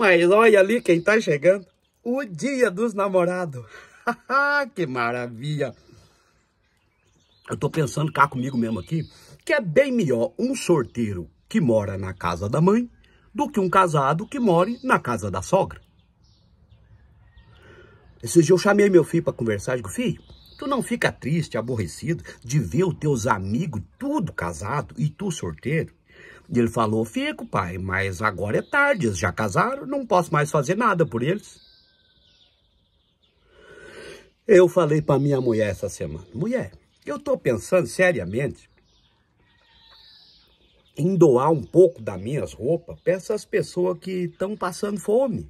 Mas olha ali quem tá chegando. O dia dos namorados. que maravilha. Eu tô pensando cá comigo mesmo aqui, que é bem melhor um sorteiro que mora na casa da mãe do que um casado que mora na casa da sogra. Esses dias eu chamei meu filho para conversar, digo, filho, tu não fica triste, aborrecido de ver os teus amigos tudo casado e tu sorteiro? Ele falou, fico, pai, mas agora é tarde, eles já casaram, não posso mais fazer nada por eles. Eu falei para minha mulher essa semana, mulher, eu estou pensando seriamente em doar um pouco das minhas roupas para essas pessoas que estão passando fome.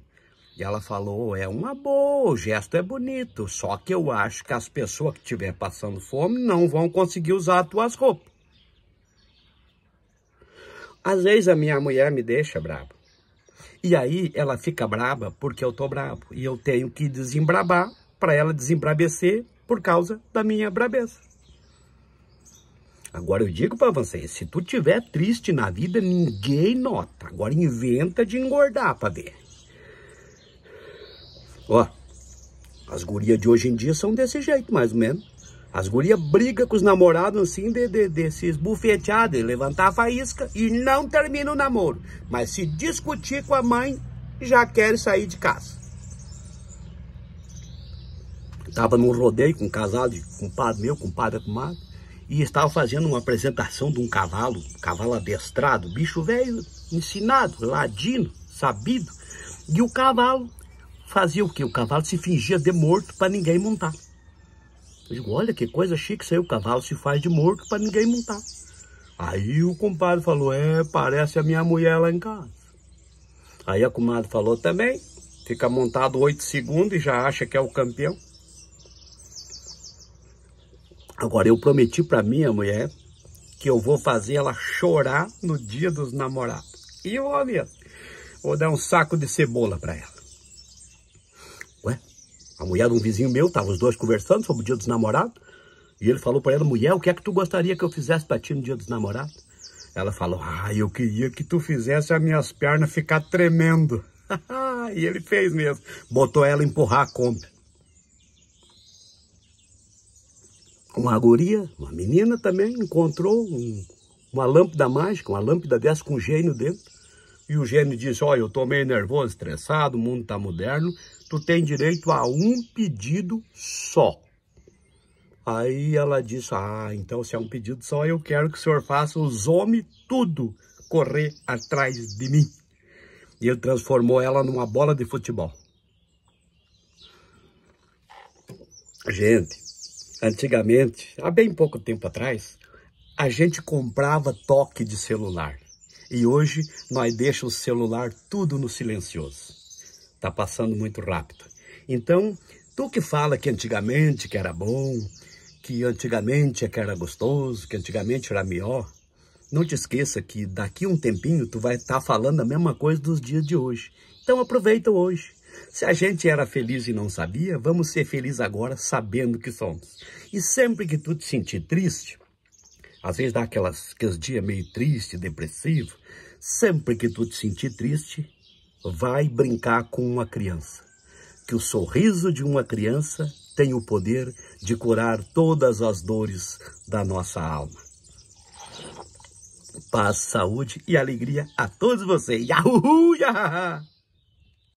E ela falou, é uma boa, o gesto é bonito, só que eu acho que as pessoas que estiverem passando fome não vão conseguir usar as tuas roupas. Às vezes a minha mulher me deixa brabo. E aí ela fica braba porque eu tô brabo. E eu tenho que desembrabar para ela desembrabecer por causa da minha brabeza. Agora eu digo para você, se tu tiver triste na vida, ninguém nota. Agora inventa de engordar para ver. Ó, as gurias de hoje em dia são desse jeito, mais ou menos. As gurias brigam com os namorados assim de, de, de se esbufetear, de levantar a faísca e não termina o namoro. Mas se discutir com a mãe, já quer sair de casa. Estava num rodeio com um casal de compadre meu, compadre comadre, e estava fazendo uma apresentação de um cavalo, cavalo adestrado, bicho velho, ensinado, ladino, sabido. E o cavalo fazia o quê? O cavalo se fingia de morto para ninguém montar. Eu digo, olha que coisa chique isso aí, o cavalo se faz de morto para ninguém montar. Aí o compadre falou, é, parece a minha mulher lá em casa. Aí a comadre falou também, fica montado oito segundos e já acha que é o campeão. Agora, eu prometi para minha mulher que eu vou fazer ela chorar no dia dos namorados. E eu, ó vou dar um saco de cebola para ela. Ué, a mulher de um vizinho meu, tava os dois conversando sobre o dia dos namorados. E ele falou para ela, mulher, o que é que tu gostaria que eu fizesse para ti no dia dos namorados? Ela falou, ah, eu queria que tu fizesse as minhas pernas ficar tremendo. e ele fez mesmo. Botou ela empurrar a conta. Uma guria, uma menina também, encontrou um, uma lâmpada mágica, uma lâmpada dessa com gênio dentro. E o gênio diz, olha, eu estou meio nervoso, estressado, o mundo está moderno, tu tem direito a um pedido só. Aí ela disse, ah, então se é um pedido só, eu quero que o senhor faça os homens tudo correr atrás de mim. E ele transformou ela numa bola de futebol. Gente, antigamente, há bem pouco tempo atrás, a gente comprava toque de celular. E hoje nós deixamos o celular tudo no silencioso. Está passando muito rápido. Então, tu que fala que antigamente que era bom, que antigamente é que era gostoso, que antigamente era melhor, não te esqueça que daqui um tempinho tu vai estar tá falando a mesma coisa dos dias de hoje. Então aproveita hoje. Se a gente era feliz e não sabia, vamos ser felizes agora sabendo que somos. E sempre que tu te sentir triste, às vezes dá aquelas, aqueles dias meio triste, depressivo. Sempre que tu te sentir triste, vai brincar com uma criança. Que o sorriso de uma criança tem o poder de curar todas as dores da nossa alma. Paz, saúde e alegria a todos vocês. Yahoo! Yahaha!